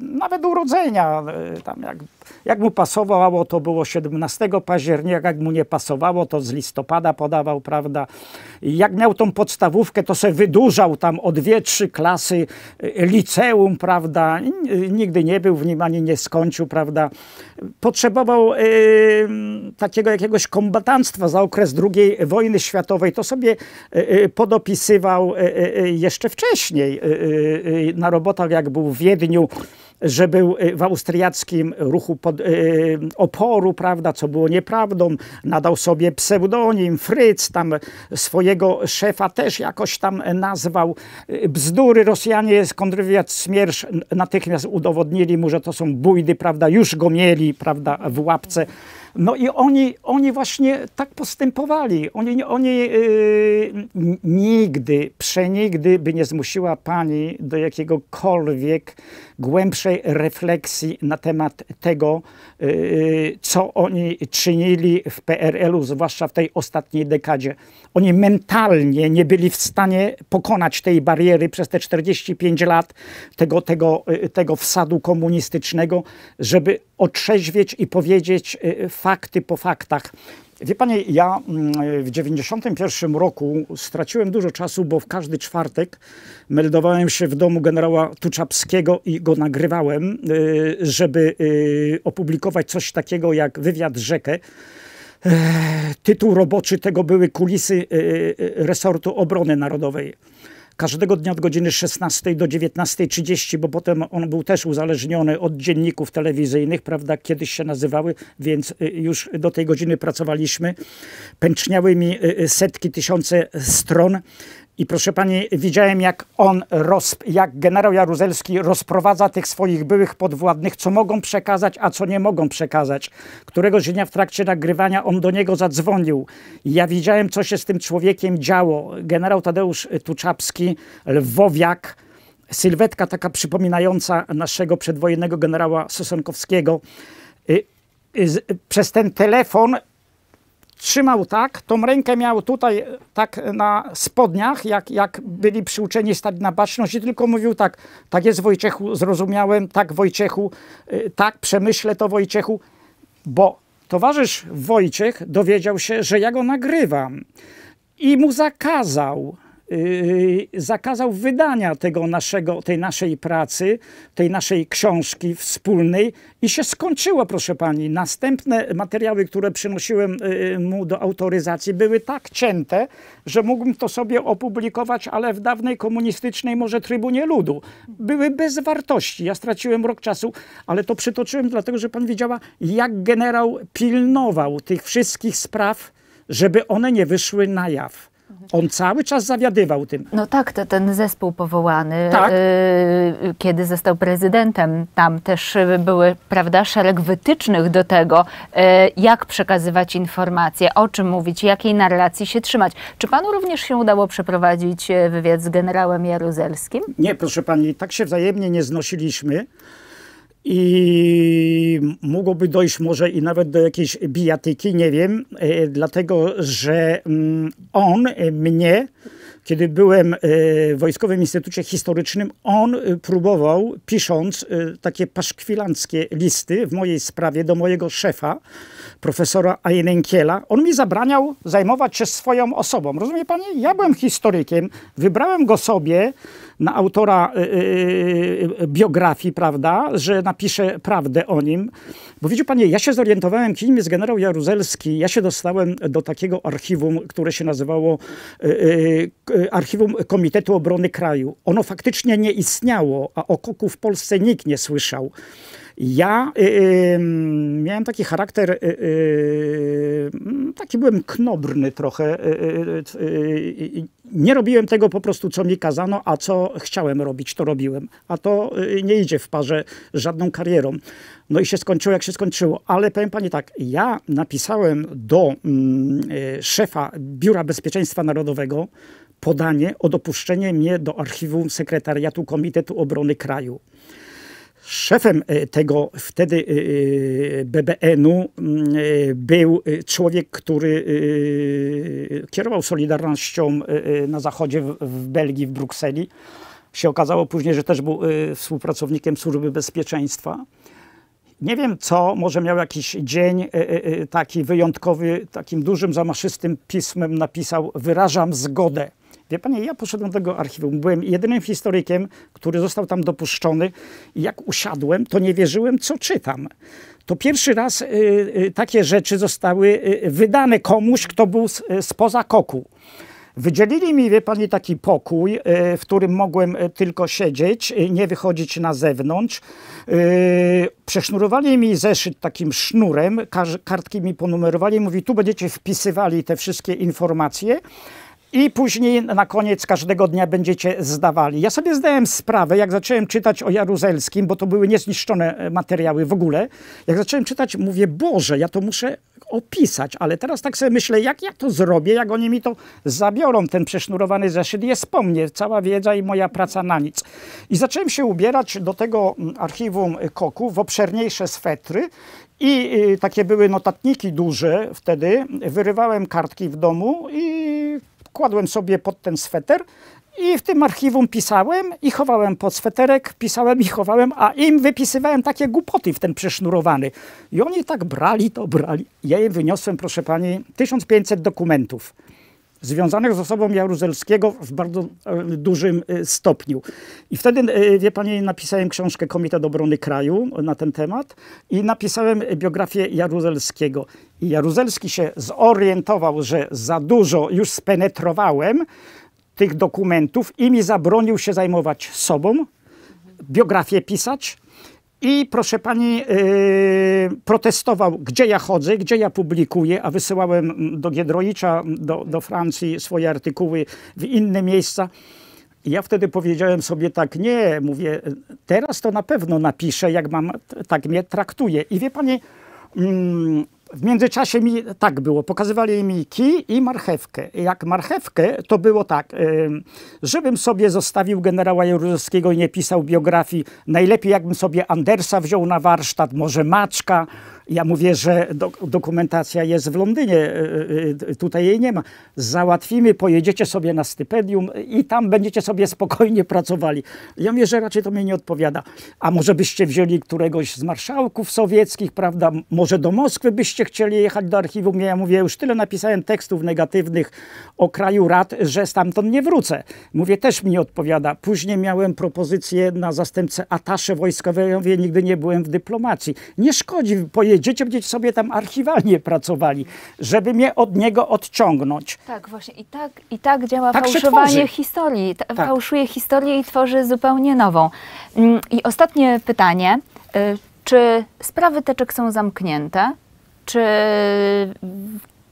nawet urodzenia, tam jak jak mu pasowało, to było 17 października, jak mu nie pasowało, to z listopada podawał, prawda? Jak miał tą podstawówkę, to sobie wydłużał tam o dwie, trzy klasy y, liceum, prawda? Nigdy nie był w nim, ani nie skończył, prawda? Potrzebował y, takiego jakiegoś kombatanstwa za okres II wojny światowej. To sobie y, podopisywał jeszcze wcześniej na robotach, jak był w Wiedniu że był e, w austriackim ruchu pod, e, oporu, prawda, co było nieprawdą. Nadał sobie pseudonim Fryc, tam swojego szefa też jakoś tam nazwał. E, bzdury Rosjanie, kontrwywiad Smiersz natychmiast udowodnili mu, że to są bójdy, prawda, już go mieli, prawda, w łapce. No i oni, oni właśnie tak postępowali. Oni, oni yy, nigdy, przenigdy by nie zmusiła pani do jakiegokolwiek głębszej refleksji na temat tego, yy, co oni czynili w PRL-u, zwłaszcza w tej ostatniej dekadzie. Oni mentalnie nie byli w stanie pokonać tej bariery przez te 45 lat tego, tego, y, tego wsadu komunistycznego, żeby otrzeźwieć i powiedzieć y, fakty po faktach. Wie panie, ja mm, w 91 roku straciłem dużo czasu, bo w każdy czwartek meldowałem się w domu generała Tuczapskiego i go nagrywałem, y, żeby y, opublikować coś takiego jak wywiad rzekę. Tytuł roboczy tego były kulisy resortu obrony narodowej każdego dnia od godziny 16 do 19.30, bo potem on był też uzależniony od dzienników telewizyjnych, prawda, kiedyś się nazywały, więc y, już do tej godziny pracowaliśmy. Pęczniały mi y, y, setki, tysiące stron i proszę pani, widziałem jak on, roz, jak generał Jaruzelski rozprowadza tych swoich byłych podwładnych, co mogą przekazać, a co nie mogą przekazać. Któregoś dnia w trakcie nagrywania on do niego zadzwonił. I ja widziałem, co się z tym człowiekiem działo. Generał Tadeusz Tuczapski, Lwowiak, sylwetka taka przypominająca naszego przedwojennego generała Sosonkowskiego, y, y, przez ten telefon trzymał tak, tą rękę miał tutaj e, tak e, na spodniach, jak, jak byli przyuczeni stali na baczność i tylko mówił tak, tak jest Wojciechu, zrozumiałem, tak Wojciechu, e, tak przemyślę to Wojciechu, bo towarzysz Wojciech dowiedział się, że ja go nagrywam i mu zakazał Y, zakazał wydania tego naszego, tej naszej pracy, tej naszej książki wspólnej i się skończyło, proszę pani. Następne materiały, które przynosiłem y, y, mu do autoryzacji były tak cięte, że mógłbym to sobie opublikować, ale w dawnej komunistycznej może Trybunie Ludu. Były bez wartości. Ja straciłem rok czasu, ale to przytoczyłem dlatego, że pan widziała, jak generał pilnował tych wszystkich spraw, żeby one nie wyszły na jaw. On cały czas zawiadywał tym. No tak, to ten zespół powołany, tak. Y, y, kiedy został prezydentem, tam też były, prawda, szereg wytycznych do tego, y, jak przekazywać informacje, o czym mówić, jakiej narracji się trzymać. Czy panu również się udało przeprowadzić wywiad z generałem Jaruzelskim? Nie, proszę pani, tak się wzajemnie nie znosiliśmy i mogłoby dojść może i nawet do jakiejś bijatyki, nie wiem, e, dlatego że mm, on e, mnie, kiedy byłem e, w Wojskowym Instytucie Historycznym, on próbował, pisząc takie paszkwilanckie listy w mojej sprawie do mojego szefa, profesora Ajenenkiela, on mi zabraniał zajmować się swoją osobą. Rozumie panie? Ja byłem historykiem, wybrałem go sobie, na autora y, y, y, biografii, prawda, że napisze prawdę o nim. Bo widzi panie, ja się zorientowałem, kim jest generał Jaruzelski. Ja się dostałem do takiego archiwum, które się nazywało Archiwum Komitetu Obrony Kraju. Ono faktycznie nie istniało, a o Koku w Polsce nikt nie słyszał. Ja y, y, mm, miałem taki charakter, y, y mm, taki byłem knobrny trochę. Y, y, nie robiłem tego po prostu, co mi kazano, a co chciałem robić, to robiłem. A to nie idzie w parze z żadną karierą. No i się skończyło, jak się skończyło. Ale powiem pani tak, ja napisałem do mm, szefa Biura Bezpieczeństwa Narodowego podanie o dopuszczenie mnie do archiwum sekretariatu Komitetu Obrony Kraju. Szefem e, tego wtedy e, e, BBN-u mm, był człowiek, który kierował Solidarnością na zachodzie w Belgii, w Brukseli. Się okazało później, że też był współpracownikiem Służby Bezpieczeństwa. Nie wiem co, może miał jakiś dzień taki wyjątkowy, takim dużym zamaszystym pismem napisał wyrażam zgodę Wie panie, ja poszedłem do tego archiwum. Byłem jedynym historykiem, który został tam dopuszczony. I jak usiadłem, to nie wierzyłem, co czytam. To pierwszy raz y, y, takie rzeczy zostały y, wydane komuś, kto był spoza koku. Wydzielili mi, wie pani, taki pokój, w którym mogłem tylko siedzieć, nie wychodzić na zewnątrz. Przesznurowali mi zeszyt takim sznurem, kartki mi ponumerowali, mówi, tu będziecie wpisywali te wszystkie informacje, i później na koniec każdego dnia będziecie zdawali. Ja sobie zdałem sprawę, jak zacząłem czytać o Jaruzelskim, bo to były niezniszczone e, materiały w ogóle. Jak zacząłem czytać, mówię, Boże, ja to muszę opisać, ale teraz tak sobie myślę, jak ja to zrobię, jak oni mi to zabiorą, ten przesznurowany zeszyt jest po mnie, cała wiedza i moja praca na nic. I zacząłem się ubierać do tego mm, archiwum Koku w obszerniejsze swetry i y, takie były notatniki duże wtedy. Wyrywałem kartki w domu i Kładłem sobie pod ten sweter i w tym archiwum pisałem i chowałem pod sweterek, pisałem i chowałem, a im wypisywałem takie głupoty w ten przesznurowany. I oni tak brali, to brali. Ja im wyniosłem, proszę pani, 1500 dokumentów związanych z osobą Jaruzelskiego w bardzo e, dużym e, stopniu. I wtedy, e, wie pani, napisałem książkę Komitet Obrony Kraju na ten temat i napisałem biografię Jaruzelskiego. I Jaruzelski się zorientował, że za dużo już spenetrowałem tych dokumentów i mi zabronił się zajmować sobą, biografię pisać, i proszę pani, yy, protestował, gdzie ja chodzę, gdzie ja publikuję, a wysyłałem do Giedroicza, do, do Francji swoje artykuły w inne miejsca. I ja wtedy powiedziałem sobie tak, nie, mówię, teraz to na pewno napiszę, jak mam, tak mnie traktuje. I wie pani, mm, w międzyczasie mi tak było, pokazywali mi kij i marchewkę. Jak marchewkę, to było tak, żebym sobie zostawił generała Jaruzelskiego i nie pisał biografii, najlepiej jakbym sobie Andersa wziął na warsztat, może Maczka, ja mówię, że do, dokumentacja jest w Londynie, e, e, tutaj jej nie ma. Załatwimy, pojedziecie sobie na stypendium i tam będziecie sobie spokojnie pracowali. Ja mówię, że raczej to mnie nie odpowiada. A może byście wzięli któregoś z marszałków sowieckich, prawda? Może do Moskwy byście chcieli jechać do archiwum? Ja mówię, już tyle napisałem tekstów negatywnych o kraju rad, że stamtąd nie wrócę. Mówię, też mi nie odpowiada. Później miałem propozycję na zastępcę atasze wojskowej. Ja mówię, nigdy nie byłem w dyplomacji. Nie szkodzi pojeździć dzieci gdzieś sobie tam archiwalnie pracowali, żeby mnie od niego odciągnąć. Tak, właśnie. I tak, i tak działa tak fałszowanie historii. Ta, tak. Fałszuje historię i tworzy zupełnie nową. Mm, I ostatnie pytanie. Y, czy sprawy teczek są zamknięte? Czy,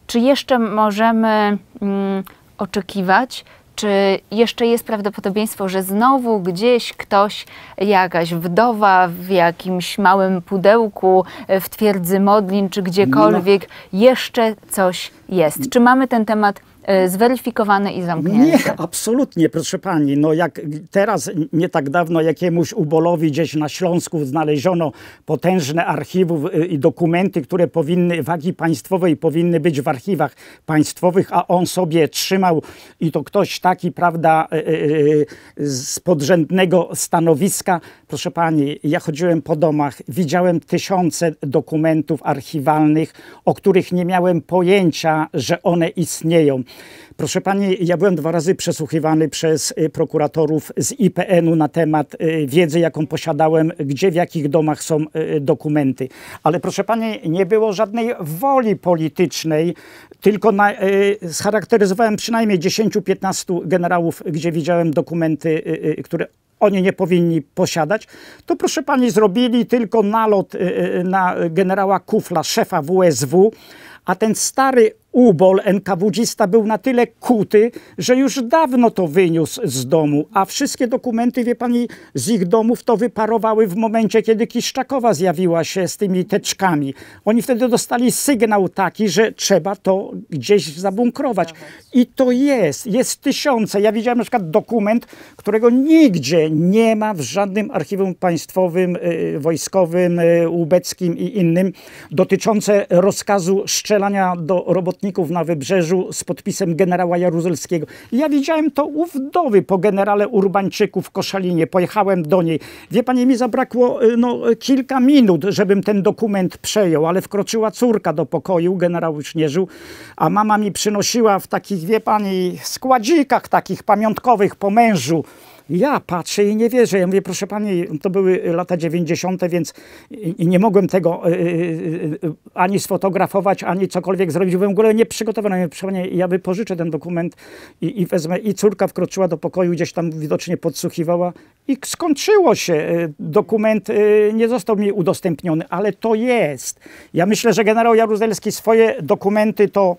czy jeszcze możemy mm, oczekiwać czy jeszcze jest prawdopodobieństwo, że znowu gdzieś ktoś, jakaś wdowa w jakimś małym pudełku e, w twierdzy Modlin czy gdziekolwiek, no. jeszcze coś jest? Czy mamy ten temat E, zweryfikowane i zamknięte? Nie, absolutnie, proszę pani. No jak teraz, nie tak dawno, jakiemuś ubolowi gdzieś na Śląsku znaleziono potężne archiwum y, i dokumenty, które powinny, wagi państwowej powinny być w archiwach państwowych, a on sobie trzymał i to ktoś taki, prawda, y, y, z podrzędnego stanowiska Proszę pani, ja chodziłem po domach, widziałem tysiące dokumentów archiwalnych, o których nie miałem pojęcia, że one istnieją. Proszę pani, ja byłem dwa razy przesłuchiwany przez y, prokuratorów z IPN-u na temat y, wiedzy, jaką posiadałem, gdzie, w jakich domach są y, dokumenty. Ale proszę pani, nie było żadnej woli politycznej, tylko na, scharakteryzowałem przynajmniej 10-15 generałów, gdzie widziałem dokumenty, które oni nie powinni posiadać, to proszę pani, zrobili tylko nalot y, y, na generała Kufla, szefa WSW, a ten stary ubol NKWdzista był na tyle kuty, że już dawno to wyniósł z domu, a wszystkie dokumenty, wie pani, z ich domów to wyparowały w momencie, kiedy Kiszczakowa zjawiła się z tymi teczkami. Oni wtedy dostali sygnał taki, że trzeba to gdzieś zabunkrować. I to jest, jest tysiące. Ja widziałem na przykład dokument, którego nigdzie nie ma w żadnym archiwum państwowym, y, y, wojskowym, y, ubeckim i innym, dotyczące rozkazu strzelania do robotników ochotników na wybrzeżu z podpisem generała Jaruzelskiego. Ja widziałem to u wdowy po generale Urbańczyku w Koszalinie. Pojechałem do niej. Wie pani, mi zabrakło y, no, kilka minut, żebym ten dokument przejął, ale wkroczyła córka do pokoju, generał już nie żył, a mama mi przynosiła w takich, wie pani, składzikach takich pamiątkowych po mężu ja patrzę i nie wierzę. Ja mówię, proszę pani, to były lata 90., więc nie mogłem tego e, e, e, ani sfotografować, ani cokolwiek zrobić. Byłem w ogóle nieprzygotowany. Ja proszę pani, ja wypożyczę ten dokument i, i wezmę. I córka wkroczyła do pokoju, gdzieś tam widocznie podsłuchiwała i skończyło się. Dokument nie został mi udostępniony, ale to jest. Ja myślę, że generał Jaruzelski swoje dokumenty to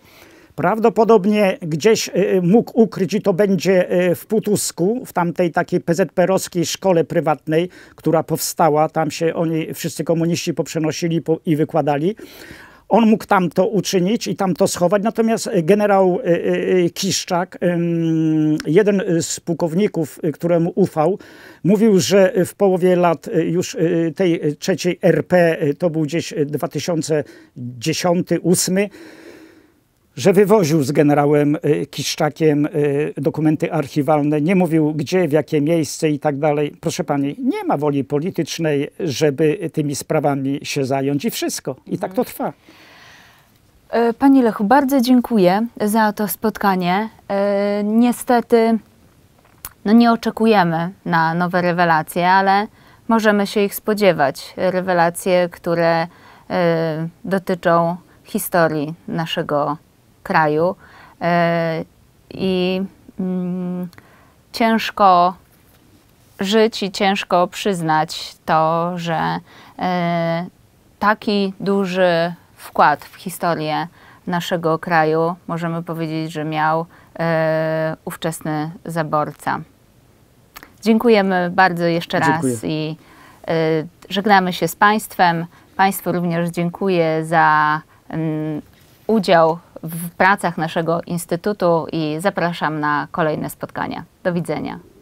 Prawdopodobnie gdzieś y, y, mógł ukryć i to będzie y, w Putusku, w tamtej takiej PZP owskiej szkole prywatnej, która powstała. Tam się oni, wszyscy komuniści poprzenosili i wykładali. On mógł tam to uczynić i tam to schować, natomiast generał Kiszczak, jeden z pułkowników, któremu ufał, mówił, że w połowie lat już tej trzeciej RP, to był gdzieś 2010-2008, że wywoził z generałem y, Kiszczakiem y, dokumenty archiwalne, nie mówił gdzie, w jakie miejsce i tak dalej. Proszę pani, nie ma woli politycznej, żeby tymi sprawami się zająć i wszystko. I tak to trwa. E, Panie Lechu, bardzo dziękuję za to spotkanie. E, niestety no nie oczekujemy na nowe rewelacje, ale możemy się ich spodziewać. Rewelacje, które e, dotyczą historii naszego kraju e, i mm, ciężko żyć i ciężko przyznać to, że e, taki duży wkład w historię naszego kraju możemy powiedzieć, że miał e, ówczesny zaborca. Dziękujemy bardzo jeszcze raz Dziękuję. i żegnamy się z Państwem. Państwu również dziękuję za mm, udział w pracach naszego Instytutu i zapraszam na kolejne spotkania. Do widzenia.